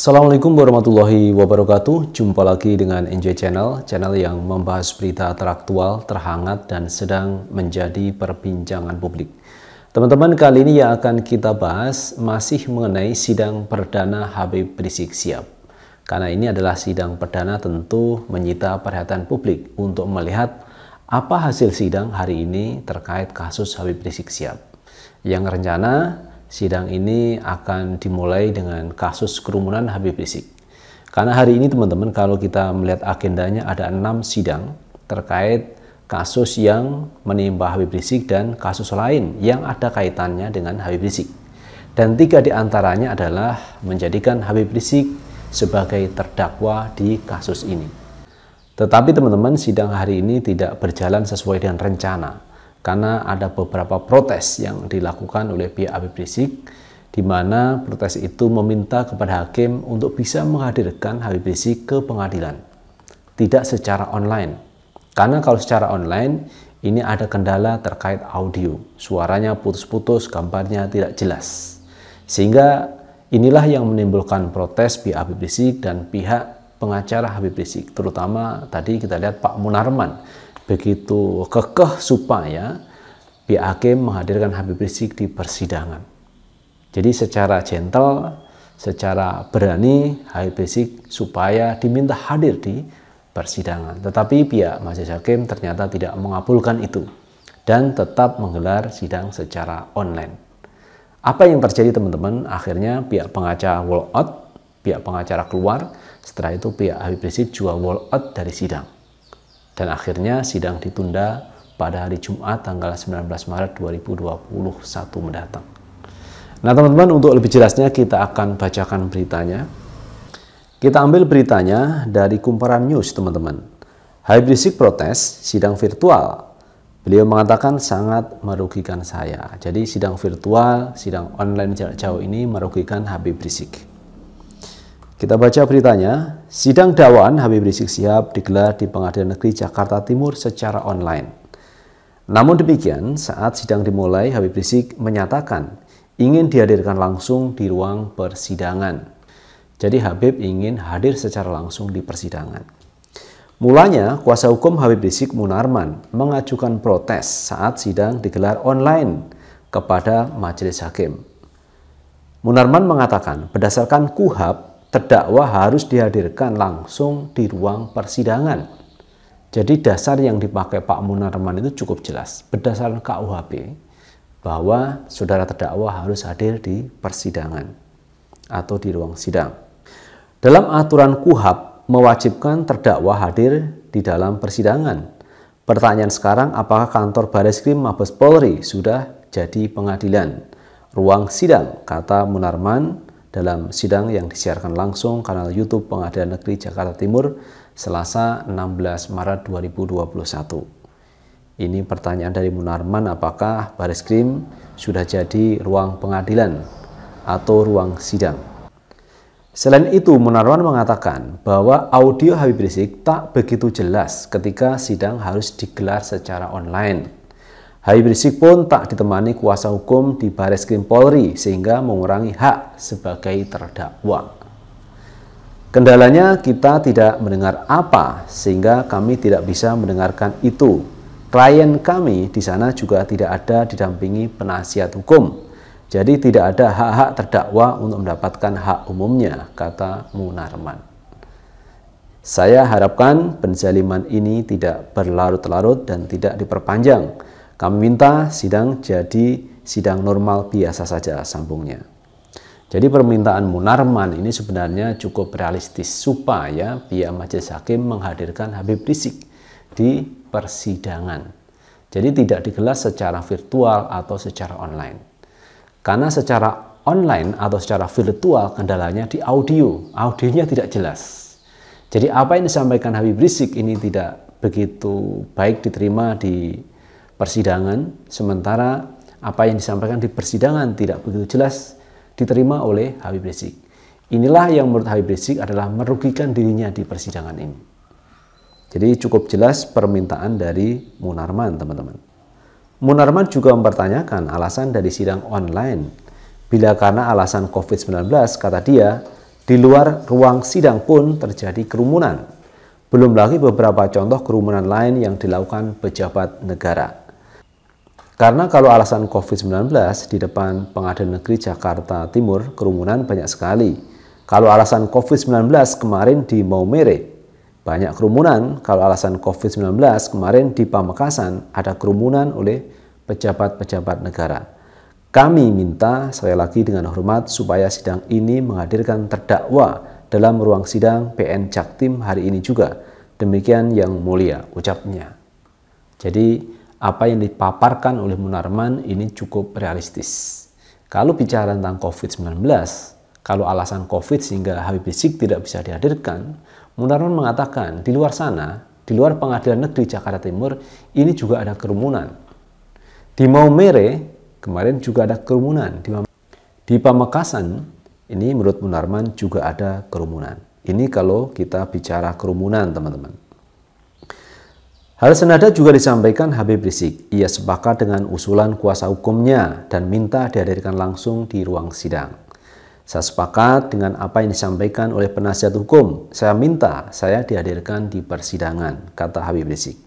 Assalamualaikum warahmatullahi wabarakatuh. Jumpa lagi dengan NJ Channel, channel yang membahas berita teraktual, terhangat, dan sedang menjadi perbincangan publik. Teman-teman, kali ini yang akan kita bahas masih mengenai sidang perdana Habib Rizik Siap. Karena ini adalah sidang perdana tentu menyita perhatian publik untuk melihat apa hasil sidang hari ini terkait kasus Habib Rizik Siap. Yang rencana sidang ini akan dimulai dengan kasus kerumunan Habib Rizik. Karena hari ini teman-teman kalau kita melihat agendanya ada enam sidang terkait kasus yang menimpa Habib Rizik dan kasus lain yang ada kaitannya dengan Habib Rizik. Dan tiga diantaranya adalah menjadikan Habib Rizik sebagai terdakwa di kasus ini. Tetapi teman-teman sidang hari ini tidak berjalan sesuai dengan rencana karena ada beberapa protes yang dilakukan oleh pihak Habib Rizik di mana protes itu meminta kepada hakim untuk bisa menghadirkan Habib Rizik ke pengadilan tidak secara online karena kalau secara online ini ada kendala terkait audio suaranya putus-putus gambarnya tidak jelas sehingga inilah yang menimbulkan protes pihak Habib Rizik dan pihak pengacara Habib Rizik terutama tadi kita lihat Pak Munarman begitu kekeh supaya pihak hakim menghadirkan Habib Rizik di persidangan. Jadi secara gentle, secara berani Habib Rizik supaya diminta hadir di persidangan. Tetapi pihak majelis hakim ternyata tidak mengabulkan itu dan tetap menggelar sidang secara online. Apa yang terjadi teman-teman? Akhirnya pihak pengacara out, pihak pengacara keluar, setelah itu pihak Habib Rizik juga out dari sidang. Dan akhirnya sidang ditunda pada hari Jumat tanggal 19 Maret 2021 mendatang. Nah teman-teman untuk lebih jelasnya kita akan bacakan beritanya. Kita ambil beritanya dari Kumparan News teman-teman. Habib Rizik protes sidang virtual Beliau mengatakan sangat merugikan saya. Jadi sidang virtual, sidang online jarak jauh ini merugikan Habib Rizik. Kita baca beritanya, sidang dakwaan Habib Rizik Sihab digelar di Pengadilan Negeri Jakarta Timur secara online. Namun demikian, saat sidang dimulai, Habib Rizik menyatakan ingin dihadirkan langsung di ruang persidangan. Jadi Habib ingin hadir secara langsung di persidangan. Mulanya, kuasa hukum Habib Rizik Munarman mengajukan protes saat sidang digelar online kepada majelis hakim. Munarman mengatakan, berdasarkan KUHAP, terdakwa harus dihadirkan langsung di ruang persidangan. Jadi dasar yang dipakai Pak Munarman itu cukup jelas berdasarkan KUHP bahwa saudara terdakwa harus hadir di persidangan atau di ruang sidang. Dalam aturan KUHAP mewajibkan terdakwa hadir di dalam persidangan. Pertanyaan sekarang apakah kantor baris krim Mabes Polri sudah jadi pengadilan? Ruang sidang, kata Munarman, dalam sidang yang disiarkan langsung kanal YouTube Pengadilan Negeri Jakarta Timur Selasa 16 Maret 2021. Ini pertanyaan dari Munarman, apakah baris krim sudah jadi ruang pengadilan atau ruang sidang? Selain itu, Munarman mengatakan bahwa audio Habib Rizik tak begitu jelas ketika sidang harus digelar secara online. Habib Rizik pun tak ditemani kuasa hukum di Baris Krim Polri sehingga mengurangi hak sebagai terdakwa. Kendalanya kita tidak mendengar apa sehingga kami tidak bisa mendengarkan itu. Klien kami di sana juga tidak ada didampingi penasihat hukum. Jadi tidak ada hak-hak terdakwa untuk mendapatkan hak umumnya, kata Munarman. Saya harapkan penzaliman ini tidak berlarut-larut dan tidak diperpanjang kami minta sidang jadi sidang normal biasa saja sambungnya. Jadi permintaan Munarman ini sebenarnya cukup realistis supaya pihak majelis hakim menghadirkan Habib Rizik di persidangan. Jadi tidak digelar secara virtual atau secara online. Karena secara online atau secara virtual kendalanya di audio, audionya tidak jelas. Jadi apa yang disampaikan Habib Rizik ini tidak begitu baik diterima di persidangan, sementara apa yang disampaikan di persidangan tidak begitu jelas diterima oleh Habib Rizik. Inilah yang menurut Habib Rizik adalah merugikan dirinya di persidangan ini. Jadi cukup jelas permintaan dari Munarman, teman-teman. Munarman juga mempertanyakan alasan dari sidang online. Bila karena alasan COVID-19, kata dia, di luar ruang sidang pun terjadi kerumunan. Belum lagi beberapa contoh kerumunan lain yang dilakukan pejabat negara. Karena kalau alasan COVID-19 di depan Pengadilan Negeri Jakarta Timur kerumunan banyak sekali. Kalau alasan COVID-19 kemarin di Maumere banyak kerumunan, kalau alasan COVID-19 kemarin di Pamekasan ada kerumunan oleh pejabat-pejabat negara. Kami minta sekali lagi dengan hormat supaya sidang ini menghadirkan terdakwa dalam ruang sidang PN Jaktim hari ini juga. Demikian yang mulia ucapnya. Jadi apa yang dipaparkan oleh Munarman ini cukup realistis. Kalau bicara tentang COVID-19, kalau alasan COVID sehingga Habib Rizik tidak bisa dihadirkan, Munarman mengatakan di luar sana, di luar pengadilan negeri Jakarta Timur, ini juga ada kerumunan. Di Maumere, kemarin juga ada kerumunan. Di, di Pamekasan, ini menurut Munarman juga ada kerumunan. Ini kalau kita bicara kerumunan, teman-teman. Hal senada juga disampaikan Habib Rizik. Ia sepakat dengan usulan kuasa hukumnya dan minta dihadirkan langsung di ruang sidang. Saya sepakat dengan apa yang disampaikan oleh penasihat hukum. Saya minta saya dihadirkan di persidangan, kata Habib Rizik.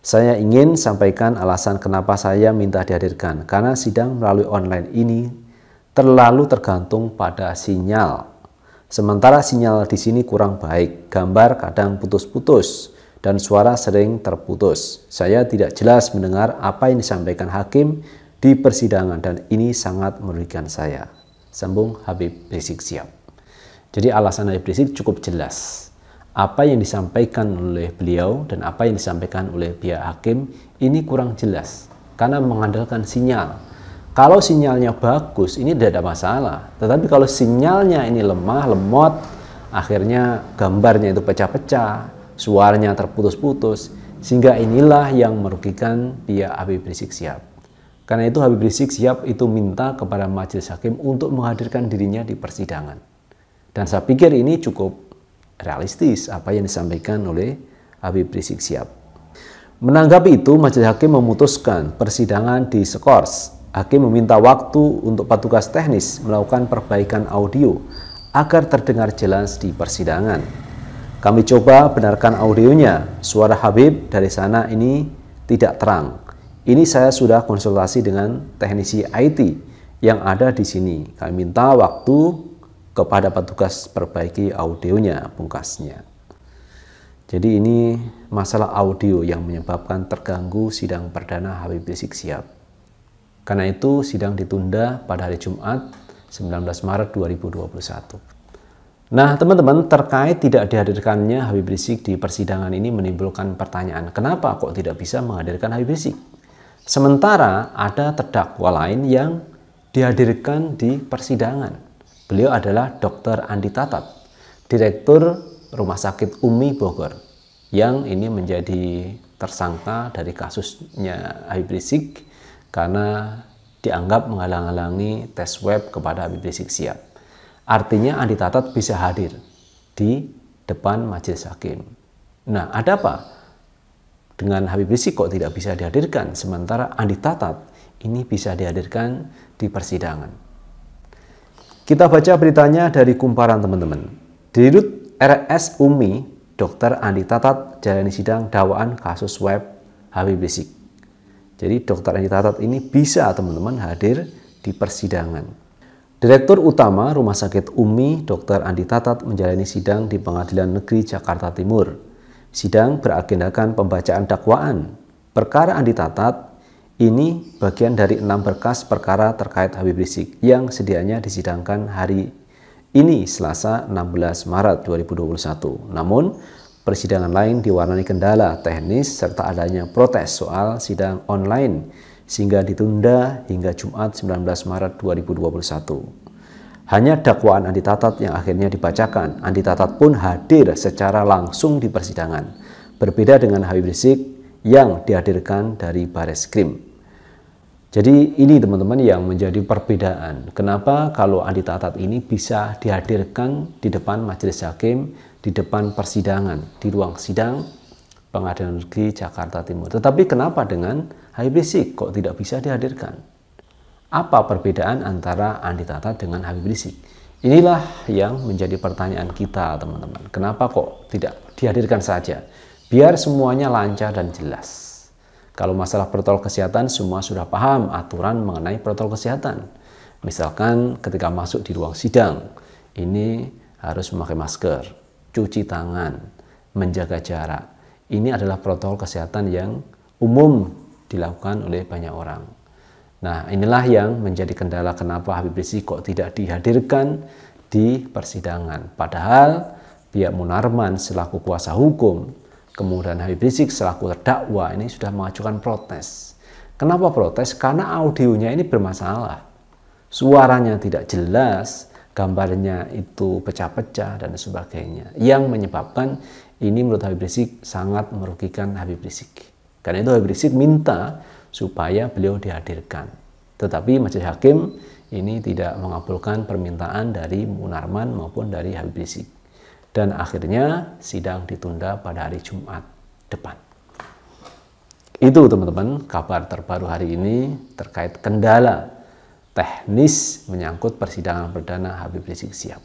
Saya ingin sampaikan alasan kenapa saya minta dihadirkan, karena sidang melalui online ini terlalu tergantung pada sinyal. Sementara sinyal di sini kurang baik, gambar kadang putus-putus dan suara sering terputus. Saya tidak jelas mendengar apa yang disampaikan hakim di persidangan dan ini sangat merugikan saya. Sambung Habib Rizik Siap. Jadi alasan Habib Rizik cukup jelas. Apa yang disampaikan oleh beliau dan apa yang disampaikan oleh pihak hakim ini kurang jelas karena mengandalkan sinyal. Kalau sinyalnya bagus, ini tidak ada masalah. Tetapi kalau sinyalnya ini lemah, lemot, akhirnya gambarnya itu pecah-pecah, suaranya terputus-putus, sehingga inilah yang merugikan pihak Habib Rizik Sihab. Karena itu Habib Rizik Sihab itu minta kepada majelis hakim untuk menghadirkan dirinya di persidangan. Dan saya pikir ini cukup realistis apa yang disampaikan oleh Habib Rizik Sihab. Menanggapi itu, majelis hakim memutuskan persidangan di skors. Hakim meminta waktu untuk petugas teknis melakukan perbaikan audio agar terdengar jelas di persidangan. Kami coba benarkan audionya. Suara Habib dari sana ini tidak terang. Ini saya sudah konsultasi dengan teknisi IT yang ada di sini. Kami minta waktu kepada petugas perbaiki audionya, pungkasnya. Jadi ini masalah audio yang menyebabkan terganggu sidang perdana Habib Rizik Siap. Karena itu sidang ditunda pada hari Jumat 19 Maret 2021. Nah, teman-teman, terkait tidak dihadirkannya Habib Rizik di persidangan ini menimbulkan pertanyaan, kenapa kok tidak bisa menghadirkan Habib Rizik? Sementara ada terdakwa lain yang dihadirkan di persidangan. Beliau adalah Dr. Andi Tatat, Direktur Rumah Sakit Umi Bogor, yang ini menjadi tersangka dari kasusnya Habib Rizik karena dianggap menghalang-halangi tes web kepada Habib Rizik Siap. Artinya Andi Tatat bisa hadir di depan majelis hakim. Nah, ada apa? Dengan Habib Rizik kok tidak bisa dihadirkan, sementara Andi Tatat ini bisa dihadirkan di persidangan. Kita baca beritanya dari kumparan teman-teman. Dirut RS Umi, Dr. Andi Tatat jalani sidang dakwaan kasus web Habib Rizik. Jadi Dr. Andi Tatat ini bisa teman-teman hadir di persidangan. Direktur Utama Rumah Sakit UMI, Dr. Andi Tatat, menjalani sidang di Pengadilan Negeri Jakarta Timur. Sidang beragendakan pembacaan dakwaan. Perkara Andi Tatat ini bagian dari enam berkas perkara terkait Habib Rizik yang sedianya disidangkan hari ini Selasa 16 Maret 2021. Namun, persidangan lain diwarnai kendala teknis serta adanya protes soal sidang online sehingga ditunda hingga Jumat 19 Maret 2021. Hanya dakwaan Andi Tatat yang akhirnya dibacakan. Andi Tatat pun hadir secara langsung di persidangan. Berbeda dengan Habib Rizik yang dihadirkan dari Baris Krim. Jadi ini teman-teman yang menjadi perbedaan. Kenapa kalau Andi Tatat ini bisa dihadirkan di depan majelis hakim, di depan persidangan, di ruang sidang, Pengadilan Negeri Jakarta Timur. Tetapi kenapa dengan Habib Rizik kok tidak bisa dihadirkan? Apa perbedaan antara Andi Tata dengan Habib Rizik? Inilah yang menjadi pertanyaan kita, teman-teman. Kenapa kok tidak dihadirkan saja? Biar semuanya lancar dan jelas. Kalau masalah protokol kesehatan, semua sudah paham aturan mengenai protokol kesehatan. Misalkan ketika masuk di ruang sidang, ini harus memakai masker, cuci tangan, menjaga jarak, ini adalah protokol kesehatan yang umum dilakukan oleh banyak orang. Nah, inilah yang menjadi kendala kenapa Habib Rizik kok tidak dihadirkan di persidangan. Padahal pihak Munarman selaku kuasa hukum, kemudian Habib Rizik selaku terdakwa ini sudah mengajukan protes. Kenapa protes? Karena audionya ini bermasalah. Suaranya tidak jelas, gambarnya itu pecah-pecah dan sebagainya. Yang menyebabkan ini menurut Habib Rizik sangat merugikan Habib Rizik. Karena itu Habib Rizik minta supaya beliau dihadirkan. Tetapi Majelis Hakim ini tidak mengabulkan permintaan dari Munarman maupun dari Habib Rizik. Dan akhirnya sidang ditunda pada hari Jumat depan. Itu teman-teman kabar terbaru hari ini terkait kendala teknis menyangkut persidangan perdana Habib Rizik siap.